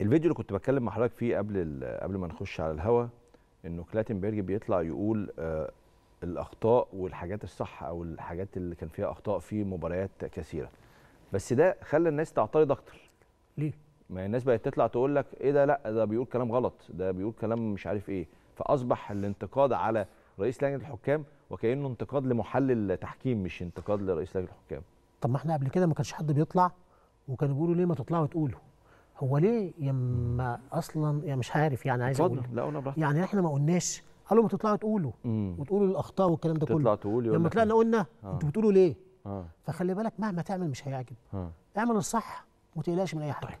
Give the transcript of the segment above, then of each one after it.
الفيديو اللي كنت بتكلم مع حضرتك فيه قبل قبل ما نخش على الهوا انه كلاتنبرج بيطلع يقول آه الاخطاء والحاجات الصح او الحاجات اللي كان فيها اخطاء في مباريات كثيره بس ده خلى الناس تعترض اكتر ليه ما الناس بقت تطلع تقول لك ايه ده لا ده بيقول كلام غلط ده بيقول كلام مش عارف ايه فاصبح الانتقاد على رئيس لجنه الحكام وكانه انتقاد لمحلل تحكيم مش انتقاد لرئيس لجنه الحكام طب ما احنا قبل كده ما كانش حد بيطلع وكانوا بيقولوا ليه ما تطلعوا تقولوا هو ليه يما اصلا يعني مش عارف يعني عايز اقول لا انا براحتك يعني احنا ما قلناش قالوا ما تطلعوا تقولوا وتقولوا الاخطاء والكلام ده كله تطلع تقولوا لما طلعنا قلنا إيه؟ آه. انتوا بتقولوا ليه آه. فخلي بالك مهما تعمل مش هيعجب آه. اعمل الصح وما تقلقش من اي حاجه طيب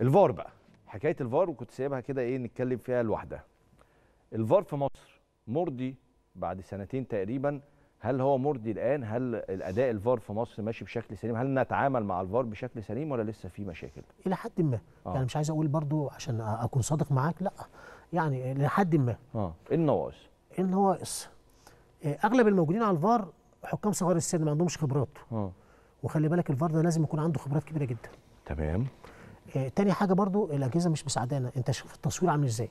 الفار بقى حكايه الفار وكنت سايبها كده ايه نتكلم فيها لوحدها الفار في مصر مرضي بعد سنتين تقريبا هل هو مرضي الان هل الاداء الفار في مصر ماشي بشكل سليم هل نتعامل مع الفار بشكل سليم ولا لسه في مشاكل الى حد ما آه. يعني مش عايز اقول برضو عشان اكون صادق معاك لا يعني الى حد ما اه إيه النواقص النواقص آه، اغلب الموجودين على الفار حكام صغار السن ما عندهمش خبرات اه وخلي بالك الفار ده لازم يكون عنده خبرات كبيره جدا تمام آه تاني حاجه برضو الاجهزه مش مساعدانا انت شوف التصوير عامل ازاي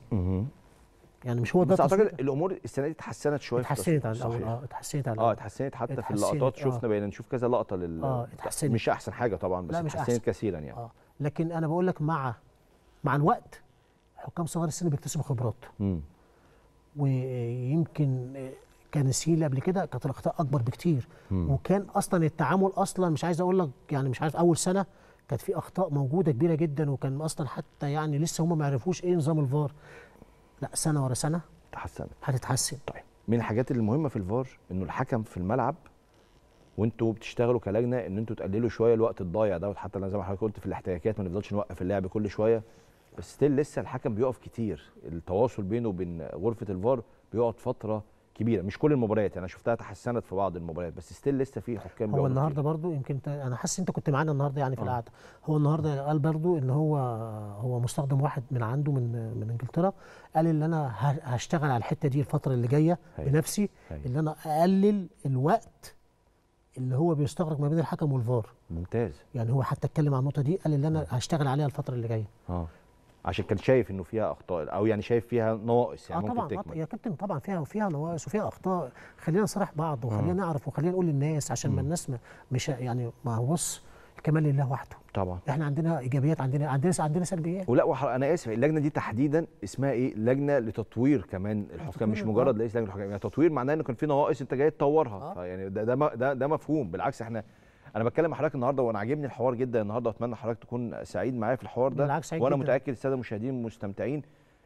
يعني مش هو ده بس اعتقد الامور السنه دي اتحسنت شويه اتحسنت على الاول اه اتحسنت على اه اتحسنت حتى اتحسنت في اللقطات آه. شفنا بقينا نشوف كذا لقطه لل اه اتحسنت مش احسن حاجه طبعا بس اتحسنت أحسن. كثيرا يعني اه لكن انا بقول لك مع مع الوقت حكام صغار السن بيكتسبوا خبرات امم ويمكن كنسيل قبل كده كانت الاخطاء اكبر بكتير مم. وكان اصلا التعامل اصلا مش عايز اقول لك يعني مش عارف اول سنه كانت في اخطاء موجوده كبيره جدا وكان اصلا حتى يعني لسه هم ما يعرفوش ايه نظام الفار لا سنه ورا سنه تحسنت هتتحسن طيب من الحاجات المهمه في الفار انه الحكم في الملعب وانتوا بتشتغلوا كلجنه ان انتوا تقللوا شويه الوقت الضايع دوت حتى زي ما حضرتك قلت في الاحتياجات ما نفضلش نوقف اللعب كل شويه بس ستيل لسه الحكم بيقف كتير التواصل بينه وبين غرفه الفار بيقعد فتره كبيره مش كل المباريات انا شفتها تحسنت في بعض المباريات بس ستيل لسه في حكام هو النهارده برضو يمكن انت انا حاسس انت كنت معانا النهارده يعني في آه. القعده هو النهارده قال برضو ان هو هو مستخدم واحد من عنده من من انجلترا قال ان انا هشتغل على الحته دي الفتره اللي جايه بنفسي ان انا اقلل الوقت اللي هو بيستغرق ما بين الحكم والفار ممتاز يعني هو حتى اتكلم عن النقطه دي قال ان انا هشتغل عليها الفتره اللي جايه اه عشان كان شايف انه فيها اخطاء او يعني شايف فيها نواقص يعني آه ممكن طبعا تكمل. يا كابتن طبعا فيها وفيها نواقص وفيها اخطاء خلينا نصارح بعض وخلينا نعرف وخلينا نقول للناس عشان ما الناس مش يعني ما بص الكمال لله وحده طبعا احنا عندنا ايجابيات عندنا عندنا عندنا سلبيات ولا انا اسف اللجنه دي تحديدا اسمها ايه لجنه لتطوير كمان الحكام مش مجرد آه. ليس لجنه الحكام يعني تطوير معناه ان كان في نواقص انت جاي تطورها آه. يعني ده ده ده مفهوم بالعكس احنا انا بتكلم مع حضرتك النهارده وانا عاجبني الحوار جدا النهارده واتمنى حضرتك تكون سعيد معايا في الحوار ده وانا جداً. متاكد الساده المشاهدين مستمتعين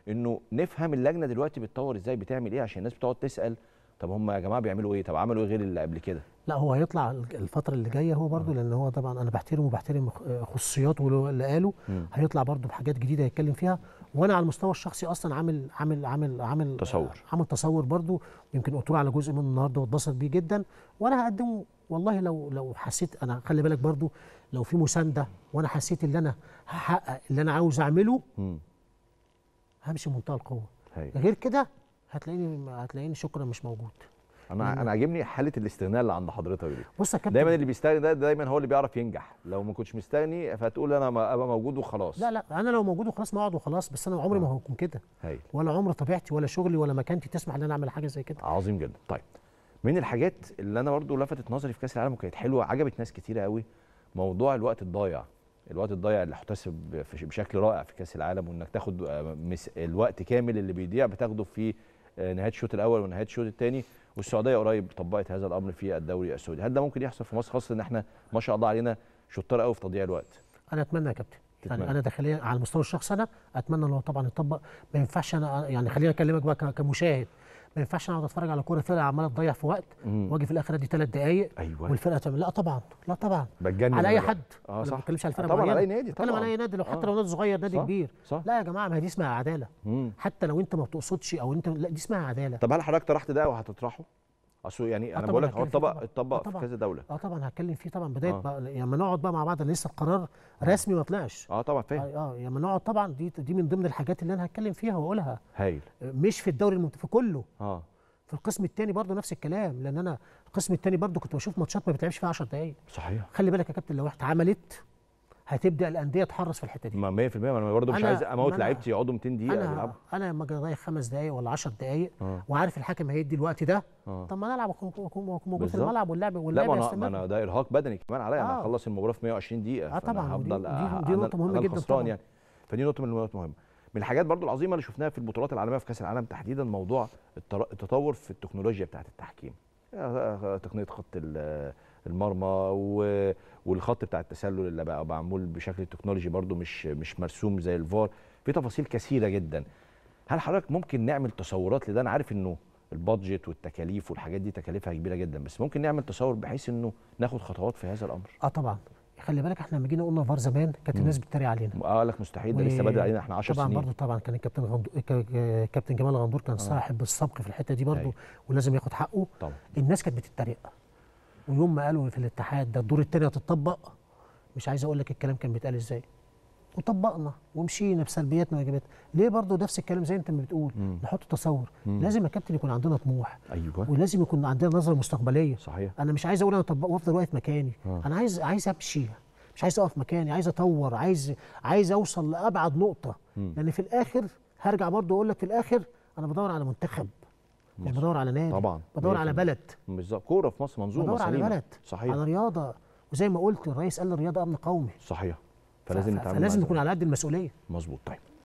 انه نفهم اللجنه دلوقتي بتطور ازاي بتعمل ايه عشان الناس بتقعد تسال طب هم يا جماعه بيعملوا ايه طب عملوا ايه غير اللي قبل كده لا هو هيطلع الفتره اللي جايه هو برضو لان هو طبعا انا بحترمه وبحترم خصوصياته اللي قاله هيطلع برضو بحاجات جديده هيتكلم فيها وانا على المستوى الشخصي اصلا عامل عامل عامل عامل تصور عامل تصور برضو يمكن قلت على جزء من النهارده واتبسط بيه جدا وانا هقدمه والله لو لو حسيت انا خلي بالك برضو لو في مسانده وانا حسيت ان انا هحقق اللي انا عاوز اعمله همشي بمنتهى القوه غير كده هتلاقيني هتلاقيني شكرا مش موجود انا يعني انا عاجبني حاله الاستغناء اللي عند حضرتك دي بص يا كابتن دايما اللي بيستغني ده دايما هو اللي بيعرف ينجح لو ما كنتش مستغني فتقول انا ابقى موجود وخلاص لا لا انا لو موجود وخلاص ما اقعد وخلاص بس انا عمري آه. ما هكون كده ولا عمر طبيعتي ولا شغلي ولا مكانتي تسمح ان انا اعمل حاجه زي كده عظيم جدا طيب من الحاجات اللي انا برضو لفتت نظري في كاس العالم وكانت حلوه عجبت ناس كتير قوي موضوع الوقت الضايع الوقت الضايع اللي احتسب بشكل رائع في كاس العالم وانك تاخد آه، الوقت كامل اللي بيضيع بتاخده في آه، نهايه الشوط الاول ونهايه الشوط الثاني والسعوديه قريب طبقت هذا الامر في الدوري السعودي هل ده ممكن يحصل في مصر خاصه ان احنا ما شاء الله علينا شطار قوي في تضييع الوقت انا اتمنى يا كابتن يعني انا داخليا على المستوى الشخصي انا اتمنى ان هو طبعا يطبق ما ينفعش انا يعني خليني اكلمك بقى كمشاهد ما ينفعش انا اقعد اتفرج على كوره فرقه عماله تضيع في وقت واجي في الاخر ادي ثلاث دقائق أيوة. والفرقه تعمل لا طبعا لا طبعا بتجنن على اي حد اه صح ما بتكلمش على الفرقه طبعا على اي نادي طبعا بتكلم على اي نادي لو حتى آه. لو نادي صغير نادي صح. كبير صح. لا يا جماعه ما هي دي اسمها عداله مم. حتى لو انت ما بتقصدش او انت لا دي اسمها عداله طب هل حضرتك طرحت ده او هتطرحه؟ اصل يعني آه انا بقول لك هو اتطبق اتطبق آه في كذا دوله اه طبعا هتكلم فيه طبعا بدايه آه. لما نقعد بقى مع بعض لسه القرار آه. رسمي ما طلعش اه طبعا فاهم اه لما يعني نقعد طبعا دي دي من ضمن الحاجات اللي انا هتكلم فيها واقولها هايل مش في الدوري المت... في كله اه في القسم الثاني برضه نفس الكلام لان انا القسم الثاني برضه كنت بشوف ماتشات ما بتلعبش فيها 10 دقائق صحيح خلي بالك يا كابتن لو رحت عملت هتبدا الانديه تحرص في الحته دي ما 100% انا برضه مش عايز اموت لعيبتي يقعدوا 200 دقيقه انا يلعبوا انا لما اضيع خمس دقائق ولا 10 دقائق آه. وعارف الحكم هيدي الوقت ده آه. طب ما انا العب اكون موجود في الملعب واللعب واللعب لا ما انا ده ارهاق بدني كمان عليا انا آه. هخلص المباراه في 120 دقيقه اه طبعا دي, دي, نقطه مهمه جدا يعني فدي نقطه من النقط المهمه من الحاجات برضو العظيمه اللي شفناها في البطولات العالميه في كاس العالم تحديدا موضوع التطور في التكنولوجيا بتاعه التحكيم تقنيه خط المرمى و... والخط بتاع التسلل اللي بقى معمول بشكل تكنولوجي برده مش مش مرسوم زي الفار في تفاصيل كثيره جدا هل حضرتك ممكن نعمل تصورات لده انا عارف انه البادجت والتكاليف والحاجات دي تكاليفها كبيره جدا بس ممكن نعمل تصور بحيث انه ناخد خطوات في هذا الامر اه طبعا خلي بالك احنا لما جينا قلنا فار زمان كانت الناس بتتريق علينا آه، قال لك مستحيل ده لسه بادئ علينا احنا 10 سنين طبعا برضه طبعا كان الكابتن غندو... كابتن جمال غندور كان آه. صاحب السبق في الحته دي برضه أيوه. ولازم ياخد حقه طبعا. الناس كانت بتتريق ويوم ما قالوا في الاتحاد ده الدور الثاني هتطبق مش عايز اقول لك الكلام كان بيتقال ازاي وطبقنا ومشينا بسلبياتنا وايجابياتنا ليه برضو نفس الكلام زي انت ما بتقول مم. نحط تصور مم. لازم يا كابتن يكون عندنا طموح ايوه ولازم يكون عندنا نظره مستقبليه صحيح انا مش عايز اقول انا طبق وافضل واقف مكاني آه. انا عايز عايز امشي مش عايز اقف مكاني عايز اطور عايز عايز اوصل لابعد نقطه مم. لان في الاخر هرجع برضو اقول لك في الاخر انا بدور على منتخب يعني بدور على نادي طبعا بدور على بلد بالظبط كوره في مصر منظومه بدور على بلد صحيح على رياضه وزي ما قلت الرئيس قال الرياضه امن قومي صحيح فلازم نتعامل فلازم نكون على قد المسؤوليه مظبوط طيب